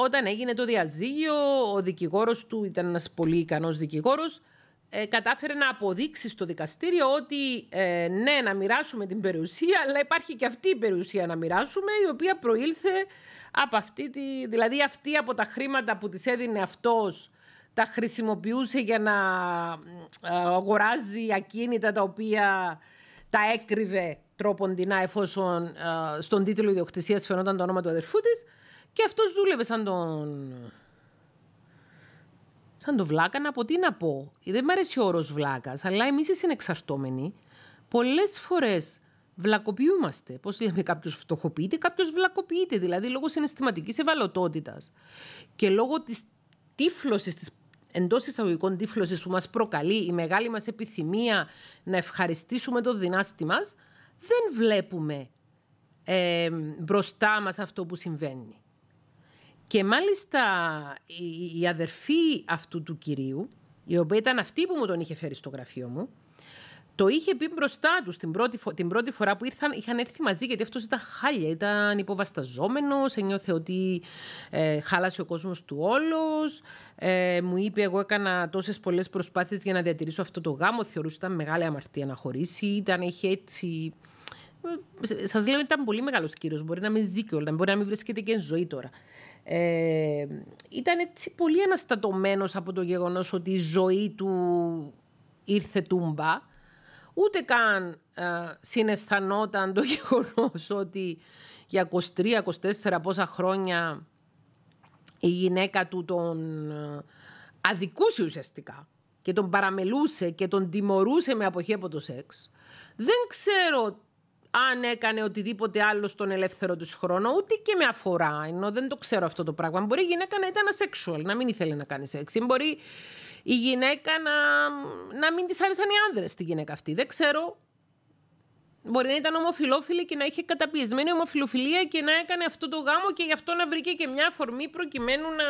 όταν έγινε το διαζύγιο, ο δικηγόρος του ήταν ένας πολύ ικανός δικηγόρος, ε, κατάφερε να αποδείξει στο δικαστήριο ότι ε, ναι, να μοιράσουμε την περιουσία, αλλά υπάρχει και αυτή η περιουσία να μοιράσουμε, η οποία προήλθε από αυτή τη... Δηλαδή αυτή από τα χρήματα που της έδινε αυτός τα χρησιμοποιούσε για να ε, αγοράζει ακίνητα τα οποία τα έκρυβε τρόποντινά εφόσον στον τίτλο ιδιοκτησίας φαινόταν το όνομα του αδερφού της και αυτός δούλευε σαν τον σαν το βλάκα να πω τι να πω. Δεν μ' αρέσει ο όρος βλάκας, αλλά εμείς οι συνεξαρτώμενοι πολλές φορές βλακοποιούμαστε. Πώς λέμε, κάποιος φτωχοποιείται, κάποιος βλακοποιείται. Δηλαδή λόγω συναισθηματικής ευαλωτότητας. και λόγω της τύφλωσης, της εντός εισαγωγικών τύφλωσης που μας προκαλεί η μεγάλη μας επιθυμία να ευχαριστήσουμε το δυνάστη μας, δεν βλέπουμε ε, μπροστά μας αυτό που συμβαίνει. Και μάλιστα η αδερφή αυτού του κυρίου, η οποία ήταν αυτή που μου τον είχε φέρει στο γραφείο μου, το είχε πει μπροστά τους την πρώτη, φο- την πρώτη φορά που ήρθαν, είχαν έρθει μαζί, γιατί αυτός ήταν χάλια. Ήταν υποβασταζόμενος, ένιωθε ότι ε, χάλασε ο κόσμος του όλος. Ε, μου είπε: Εγώ έκανα τόσες πολλές προσπάθειες για να διατηρήσω αυτό το γάμο. Θεωρούσε ήταν μεγάλη αμαρτία να χωρίσει. Ήταν, είχε έτσι. Ε, Σας λέω, ότι ήταν πολύ μεγάλος κύριος. Μπορεί να μην ζει όλα... μπορεί να μην βρίσκεται και ζωή τώρα. Ε, ήταν έτσι πολύ αναστατωμένος από το γεγονός ότι η ζωή του ήρθε τούμπα. Ούτε καν ε, συναισθανόταν το γεγονός ότι για 23-24 πόσα χρόνια η γυναίκα του τον αδικούσε ουσιαστικά και τον παραμελούσε και τον τιμωρούσε με αποχή από το σεξ. Δεν ξέρω αν έκανε οτιδήποτε άλλο στον ελεύθερο του χρόνο, ούτε και με αφορά. Ενώ δεν το ξέρω αυτό το πράγμα. Μπορεί η γυναίκα να ήταν asexual, να μην ήθελε να κάνει σεξ. Μπορεί η γυναίκα να, να μην της άρεσαν οι άνδρες τη γυναίκα αυτή. Δεν ξέρω. Μπορεί να ήταν ομοφιλόφιλη και να είχε καταπιεσμένη ομοφιλοφιλία και να έκανε αυτό το γάμο και γι' αυτό να βρήκε και μια αφορμή προκειμένου να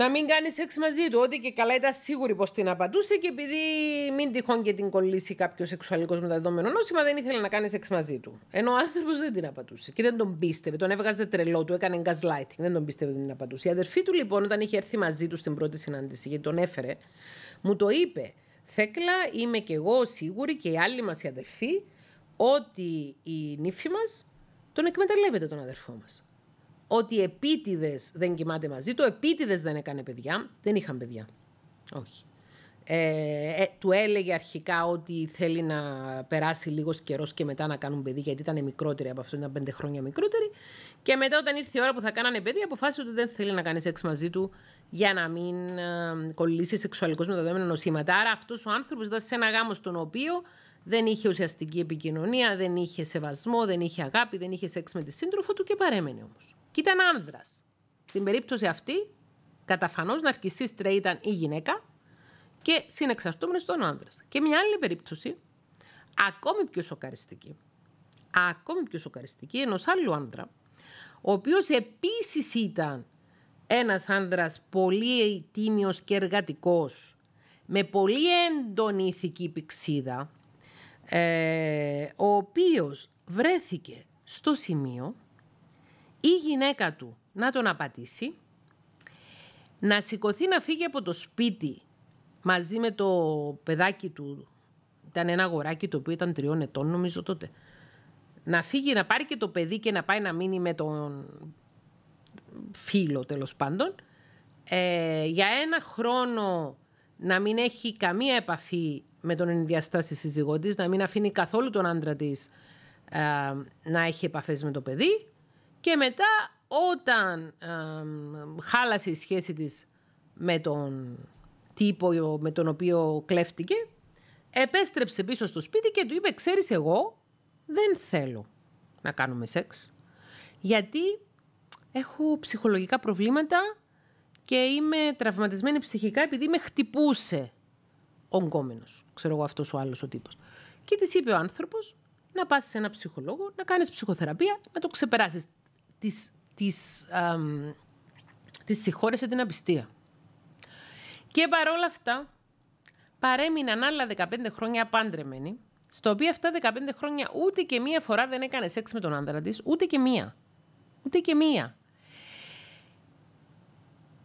να μην κάνει σεξ μαζί του. Ό,τι και καλά ήταν σίγουρη πως την απαντούσε και επειδή μην τυχόν και την κολλήσει κάποιος σεξουαλικός μεταδεδομένο νόσημα, δεν ήθελε να κάνει σεξ μαζί του. Ενώ ο άνθρωπος δεν την απαντούσε και δεν τον πίστευε. Τον έβγαζε τρελό, του έκανε gaslighting. Δεν τον πίστευε ότι την απαντούσε. Η αδερφή του λοιπόν, όταν είχε έρθει μαζί του στην πρώτη συνάντηση, γιατί τον έφερε, μου το είπε. Θέκλα, είμαι κι εγώ σίγουρη και οι άλλοι μας οι αδερφοί ότι η νύφη μας τον εκμεταλλεύεται τον αδερφό μας ότι επίτηδες δεν κοιμάται μαζί του, επίτηδες δεν έκανε παιδιά. Δεν είχαν παιδιά. Όχι. Ε, ε του έλεγε αρχικά ότι θέλει να περάσει λίγος καιρός και μετά να κάνουν παιδί, γιατί ήταν μικρότερη από αυτό, ήταν πέντε χρόνια μικρότερη. Και μετά, όταν ήρθε η ώρα που θα κάνανε παιδί, αποφάσισε ότι δεν θέλει να κάνει σεξ μαζί του για να μην ε, κολλήσει σεξουαλικώς δεδομένα νοσήματα. Άρα, αυτός ο άνθρωπος ήταν σε ένα γάμο στον οποίο δεν είχε ουσιαστική επικοινωνία, δεν είχε σεβασμό, δεν είχε αγάπη, δεν είχε σεξ με τη σύντροφο του και παρέμενε όμως ήταν άνδρας. Στην περίπτωση αυτή, καταφανώς ναρκιστήτρια ήταν η γυναίκα και ήταν στον άνδρας. Και μια άλλη περίπτωση, ακόμη πιο σοκαριστική. Ακόμη πιο σοκαριστική, ενός άλλου άνδρα, ο οποίος επίσης ήταν ένας άνδρας πολύ τίμιος και εργατικός, με πολύ έντονη ηθική πηξίδα, ε, ο οποίος βρέθηκε στο σημείο η γυναίκα του να τον απατήσει, να σηκωθεί να φύγει από το σπίτι μαζί με το παιδάκι του. Ήταν ένα αγοράκι το οποίο ήταν τριών ετών νομίζω τότε. Να φύγει, να πάρει και το παιδί και να πάει να μείνει με τον φίλο τέλος πάντων. Ε, για ένα χρόνο να μην έχει καμία επαφή με τον ενδιαστάσει σύζυγό της, να μην αφήνει καθόλου τον άντρα της ε, να έχει επαφές με το παιδί και μετά όταν χάλασε η σχέση της με τον τύπο με τον οποίο κλέφτηκε, επέστρεψε πίσω στο σπίτι και του είπε «Ξέρεις εγώ δεν θέλω να κάνουμε σεξ, γιατί έχω ψυχολογικά προβλήματα και είμαι τραυματισμένη ψυχικά επειδή με χτυπούσε ο γκόμενος, ξέρω εγώ αυτός ο άλλος ο τύπος». Και της είπε ο άνθρωπος να πας σε ένα ψυχολόγο, να κάνεις ψυχοθεραπεία, να το ξεπεράσεις της, της, της συγχώρεσε την απιστία. Και παρόλα αυτά παρέμειναν άλλα 15 χρόνια απάντρεμενοι... στο οποίο αυτά 15 χρόνια ούτε και μία φορά δεν έκανε σεξ με τον άντρα της, ούτε και μία. Ούτε και μία.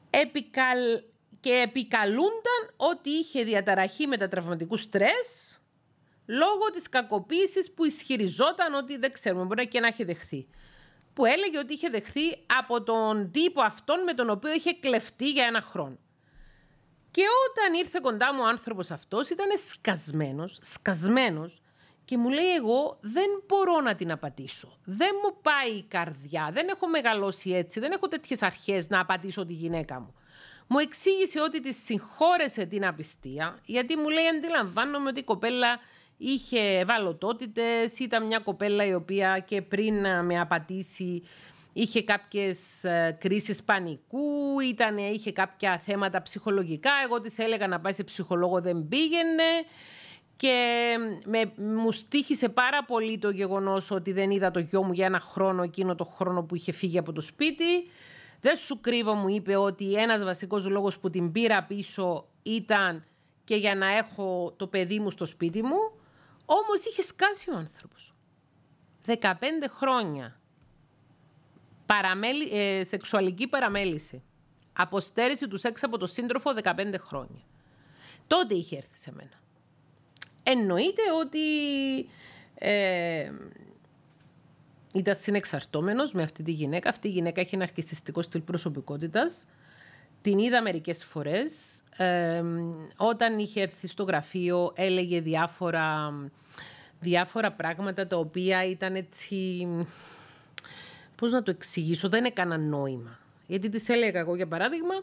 Επικαλ... Και επικαλούνταν ότι είχε διαταραχή μετατραυματικού στρες λόγω της κακοποίησης που ισχυριζόταν ότι δεν ξέρουμε, μπορεί και να έχει δεχθεί που έλεγε ότι είχε δεχθεί από τον τύπο αυτόν με τον οποίο είχε κλεφτεί για ένα χρόνο. Και όταν ήρθε κοντά μου ο άνθρωπος αυτός ήταν σκασμένος, σκασμένος και μου λέει εγώ δεν μπορώ να την απατήσω. Δεν μου πάει η καρδιά, δεν έχω μεγαλώσει έτσι, δεν έχω τέτοιες αρχές να απατήσω τη γυναίκα μου. Μου εξήγησε ότι της συγχώρεσε την απιστία, γιατί μου λέει αντιλαμβάνομαι ότι η κοπέλα είχε ευαλωτότητες, ήταν μια κοπέλα η οποία και πριν με απατήσει είχε κάποιες ε, κρίσεις πανικού, ήταν, είχε κάποια θέματα ψυχολογικά. Εγώ της έλεγα να πάει σε ψυχολόγο, δεν πήγαινε. Και μου στήχησε πάρα πολύ το γεγονός ότι δεν είδα το γιο μου για ένα χρόνο, εκείνο το χρόνο που είχε φύγει από το σπίτι. Δεν σου κρύβω, μου είπε ότι ένας βασικός λόγος που την πήρα πίσω ήταν και για να έχω το παιδί μου στο σπίτι μου. Όμως είχες σκάσει ο άνθρωπος. 15 χρόνια παραμέλη, ε, σεξουαλική παραμέληση. Αποστέρηση του σεξ από το σύντροφο 15 χρόνια. Τότε είχε έρθει σε μένα. Εννοείται ότι ε, ήταν συνεξαρτώμενος με αυτή τη γυναίκα. Αυτή η γυναίκα έχει ένα αρκισιστικό στυλ προσωπικότητας. Την είδα μερικές φορές. όταν είχε έρθει στο γραφείο έλεγε διάφορα, διάφορα πράγματα τα οποία ήταν έτσι... Πώς να το εξηγήσω, δεν έκανα νόημα. Γιατί της έλεγα εγώ για παράδειγμα,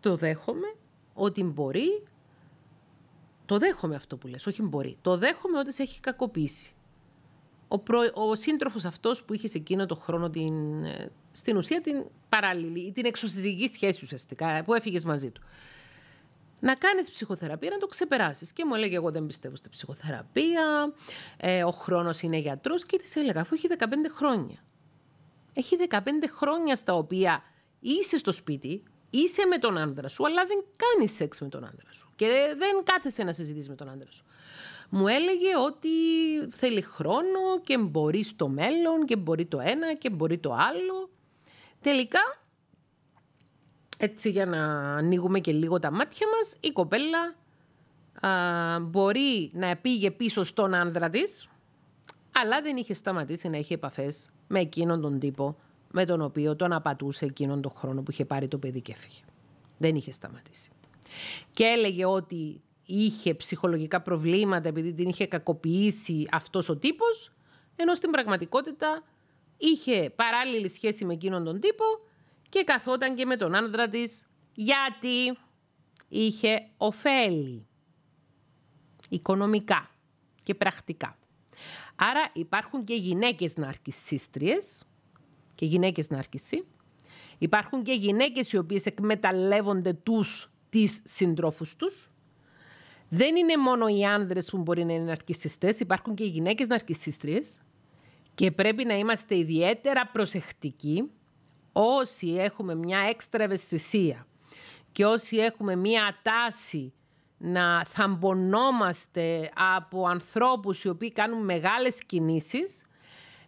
το δέχομαι ότι μπορεί, το δέχομαι αυτό που λες, όχι μπορεί, το δέχομαι ότι σε έχει κακοποιήσει ο, προ, ο σύντροφος αυτός που είχε σε εκείνο το χρόνο την, ε, στην ουσία την παράλληλη ή την εξουσιαστική σχέση ουσιαστικά ε, που έφυγες μαζί του. Να κάνεις ψυχοθεραπεία, να το ξεπεράσεις. Και μου έλεγε εγώ δεν πιστεύω στη ψυχοθεραπεία, ε, ο χρόνος είναι γιατρός και της έλεγα αφού έχει 15 χρόνια. Έχει 15 χρόνια στα οποία είσαι στο σπίτι, είσαι με τον άντρα σου, αλλά δεν κάνεις σεξ με τον άντρα σου. Και δεν κάθεσαι να συζητήσεις με τον άντρα σου μου έλεγε ότι θέλει χρόνο και μπορεί στο μέλλον και μπορεί το ένα και μπορεί το άλλο. Τελικά, έτσι για να ανοίγουμε και λίγο τα μάτια μας, η κοπέλα μπορεί να πήγε πίσω στον άνδρα της, αλλά δεν είχε σταματήσει να έχει επαφές με εκείνον τον τύπο με τον οποίο τον απατούσε εκείνον τον χρόνο που είχε πάρει το παιδί και έφυγε. Δεν είχε σταματήσει. Και έλεγε ότι είχε ψυχολογικά προβλήματα επειδή την είχε κακοποιήσει αυτός ο τύπος, ενώ στην πραγματικότητα είχε παράλληλη σχέση με εκείνον τον τύπο και καθόταν και με τον άντρα της γιατί είχε ωφέλη οικονομικά και πρακτικά. Άρα υπάρχουν και γυναίκες ναρκισσίστριες και γυναίκες ναρκισσί. Υπάρχουν και γυναίκες οι οποίες εκμεταλλεύονται τους τις συντρόφους τους δεν είναι μόνο οι άνδρες που μπορεί να είναι ναρκισιστές, υπάρχουν και οι γυναίκες ναρκισίστριες και πρέπει να είμαστε ιδιαίτερα προσεκτικοί όσοι έχουμε μια έξτρα ευαισθησία και όσοι έχουμε μια τάση να θαμπονόμαστε από ανθρώπους οι οποίοι κάνουν μεγάλες κινήσεις,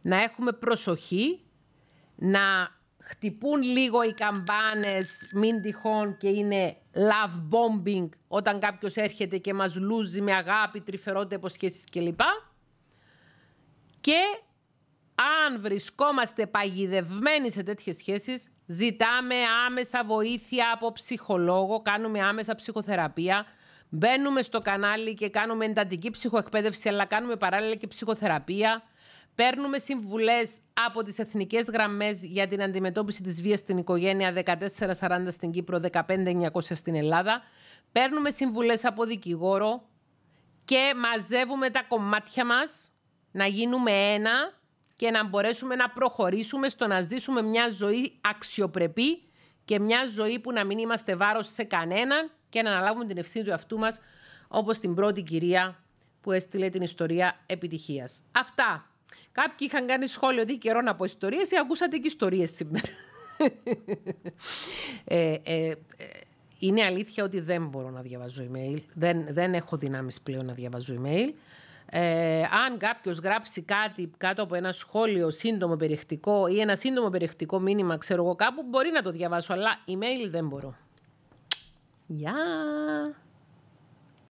να έχουμε προσοχή, να χτυπούν λίγο οι καμπάνες, μην τυχόν και είναι love bombing όταν κάποιος έρχεται και μας λούζει με αγάπη, τρυφερότητα, υποσχέσεις κλπ. Και αν βρισκόμαστε παγιδευμένοι σε τέτοιες σχέσεις, ζητάμε άμεσα βοήθεια από ψυχολόγο, κάνουμε άμεσα ψυχοθεραπεία, μπαίνουμε στο κανάλι και κάνουμε εντατική ψυχοεκπαίδευση, αλλά κάνουμε παράλληλα και ψυχοθεραπεία. Παίρνουμε συμβουλές από τις εθνικές γραμμές για την αντιμετώπιση της βίας στην οικογένεια 1440 στην Κύπρο, 15900 στην Ελλάδα. Παίρνουμε συμβουλές από δικηγόρο και μαζεύουμε τα κομμάτια μας να γίνουμε ένα και να μπορέσουμε να προχωρήσουμε στο να ζήσουμε μια ζωή αξιοπρεπή και μια ζωή που να μην είμαστε βάρος σε κανέναν και να αναλάβουμε την ευθύνη του αυτού μας όπως την πρώτη κυρία που έστειλε την ιστορία επιτυχίας. Αυτά Κάποιοι είχαν κάνει σχόλιο ότι καιρό να πω ιστορίες ή ακούσατε και ιστορίες σήμερα. Ε, ε, ε, είναι αλήθεια ότι δεν μπορώ να διαβάζω email. Δεν, δεν έχω δυνάμεις πλέον να διαβάζω email. Ε, αν κάποιος γράψει κάτι κάτω από ένα σχόλιο σύντομο περιεχτικό ή ένα σύντομο περιεκτικό μήνυμα, ξέρω εγώ κάπου, μπορεί να το διαβάσω, αλλά email δεν μπορώ. Γεια!